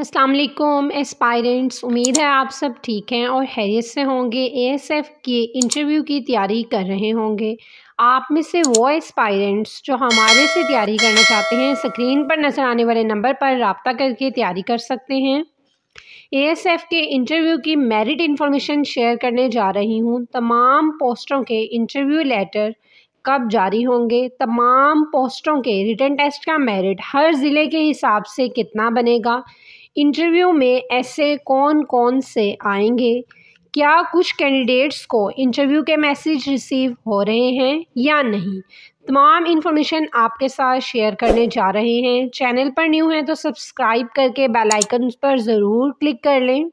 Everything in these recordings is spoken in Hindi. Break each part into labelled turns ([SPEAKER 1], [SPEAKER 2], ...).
[SPEAKER 1] असलकुम एस्पायरेंट्स उम्मीद है आप सब ठीक हैं और हैरियत से होंगे एएसएफ के इंटरव्यू की तैयारी कर रहे होंगे आप में से वो एस्पायरेंट्स जो हमारे से तैयारी करना चाहते हैं स्क्रीन पर नज़र आने वाले नंबर पर रबता करके तैयारी कर सकते हैं एएसएफ के इंटरव्यू की मेरिट इन्फॉर्मेशन शेयर करने जा रही हूँ तमाम पोस्टों के इंटरव्यू लेटर कब जारी होंगे तमाम पोस्टों के रिटर्न टेस्ट का मेरिट हर ज़िले के हिसाब से कितना बनेगा इंटरव्यू में ऐसे कौन कौन से आएंगे क्या कुछ कैंडिडेट्स को इंटरव्यू के मैसेज रिसीव हो रहे हैं या नहीं तमाम इन्फॉर्मेशन आपके साथ शेयर करने जा रहे हैं चैनल पर न्यू हैं तो सब्सक्राइब करके बेल आइकन पर ज़रूर क्लिक कर लें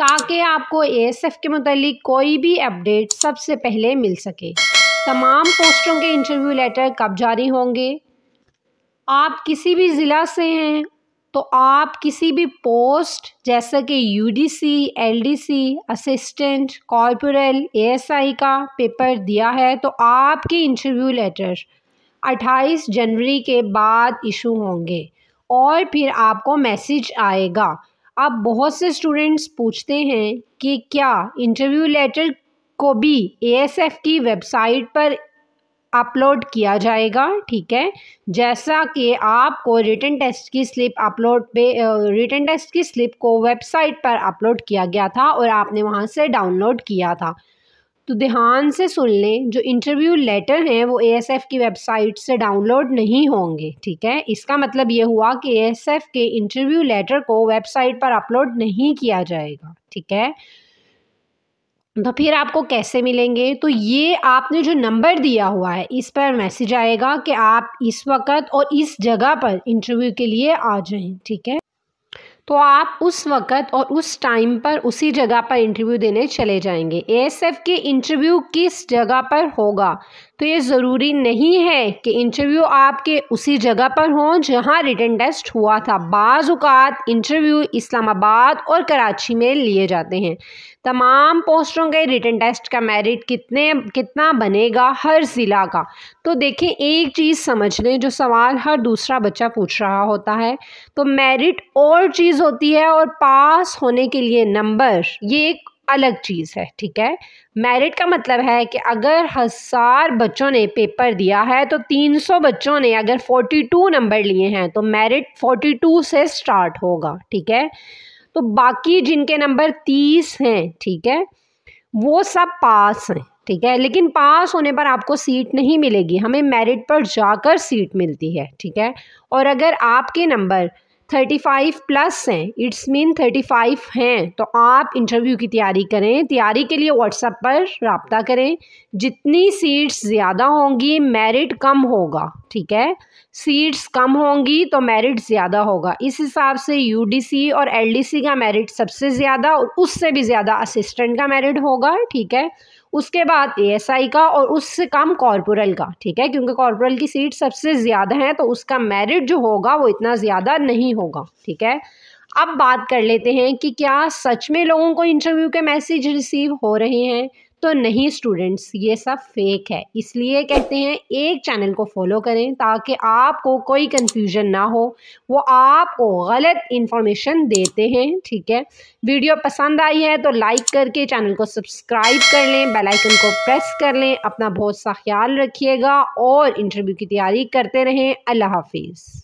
[SPEAKER 1] ताकि आपको एएसएफ के मतलब कोई भी अपडेट सबसे पहले मिल सके तमाम पोस्टों के इंटरव्यू लेटर कब जारी होंगे आप किसी भी ज़िला से हैं तो आप किसी भी पोस्ट जैसे कि UDC LDC assistant corporal ASI का पेपर दिया है तो आपके इंटरव्यू लेटर 28 जनवरी के बाद इशू होंगे और फिर आपको मैसेज आएगा अब बहुत से स्टूडेंट्स पूछते हैं कि क्या इंटरव्यू लेटर को भी एएसएफ की वेबसाइट पर अपलोड किया जाएगा ठीक है जैसा कि आपको रिटर्न टेस्ट की स्लिप अपलोड पे रिटर्न टेस्ट की स्लिप को वेबसाइट पर अपलोड किया गया था और आपने वहाँ से डाउनलोड किया था तो ध्यान से सुन लें जो इंटरव्यू लेटर हैं वो एएसएफ की वेबसाइट से डाउनलोड नहीं होंगे ठीक है इसका मतलब ये हुआ कि ए के इंटरव्यू लेटर को वेबसाइट पर अपलोड नहीं किया जाएगा ठीक है तो फिर आपको कैसे मिलेंगे तो ये आपने जो नंबर दिया हुआ है इस पर मैसेज आएगा कि आप इस वक्त और इस जगह पर इंटरव्यू के लिए आ जाएं ठीक है तो आप उस वक़्त और उस टाइम पर उसी जगह पर इंटरव्यू देने चले जाएंगे एएसएफ के इंटरव्यू किस जगह पर होगा तो ये ज़रूरी नहीं है कि इंटरव्यू आपके उसी जगह पर हो जहां रिटर्न टेस्ट हुआ था बाज़ात इंटरव्यू इस्लामाबाद और कराची में लिए जाते हैं तमाम पोस्टों के रिटर्न टेस्ट का मेरिट कितने कितना बनेगा हर ज़िला का तो देखें एक चीज़ समझ लें जो सवाल हर दूसरा बच्चा पूछ रहा होता है तो मेरिट और चीज़ चीज़ होती है और पास होने के लिए नंबर ये एक अलग चीज़ है ठीक है मेरिट का मतलब है कि अगर हज़ार बच्चों ने पेपर दिया है तो 300 बच्चों ने अगर 42 नंबर लिए हैं तो मेरिट 42 से स्टार्ट होगा ठीक है तो बाकी जिनके नंबर 30 हैं ठीक है वो सब पास हैं ठीक है लेकिन पास होने पर आपको सीट नहीं मिलेगी हमें मेरिट पर जाकर सीट मिलती है ठीक है और अगर आपके नंबर थर्टी फाइव प्लस हैं इट्स मीन थर्टी फाइव हैं तो आप इंटरव्यू की तैयारी करें तैयारी के लिए व्हाट्सएप पर रबता करें जितनी सीट्स ज़्यादा होंगी मेरिट कम होगा ठीक है सीट्स कम होंगी तो मेरिट ज़्यादा होगा इस हिसाब से यूडीसी और एलडीसी का मेरिट सबसे ज़्यादा और उससे भी ज़्यादा असिस्टेंट का मेरिट होगा ठीक है उसके बाद एएसआई का और उससे कम कॉरपोरल का ठीक है क्योंकि कॉरपोरल की सीट सबसे ज़्यादा है तो उसका मेरिट जो होगा वो इतना ज़्यादा नहीं होगा ठीक है अब बात कर लेते हैं कि क्या सच में लोगों को इंटरव्यू के मैसेज रिसीव हो रहे हैं तो नहीं स्टूडेंट्स ये सब फेक है इसलिए कहते हैं एक चैनल को फॉलो करें ताकि आपको कोई कंफ्यूजन ना हो वो आपको गलत इन्फॉर्मेशन देते हैं ठीक है वीडियो पसंद आई है तो लाइक करके चैनल को सब्सक्राइब कर लें बेल आइकन को प्रेस कर लें अपना बहुत सा ख्याल रखिएगा और इंटरव्यू की तैयारी करते रहें अल्लाह हाफिज़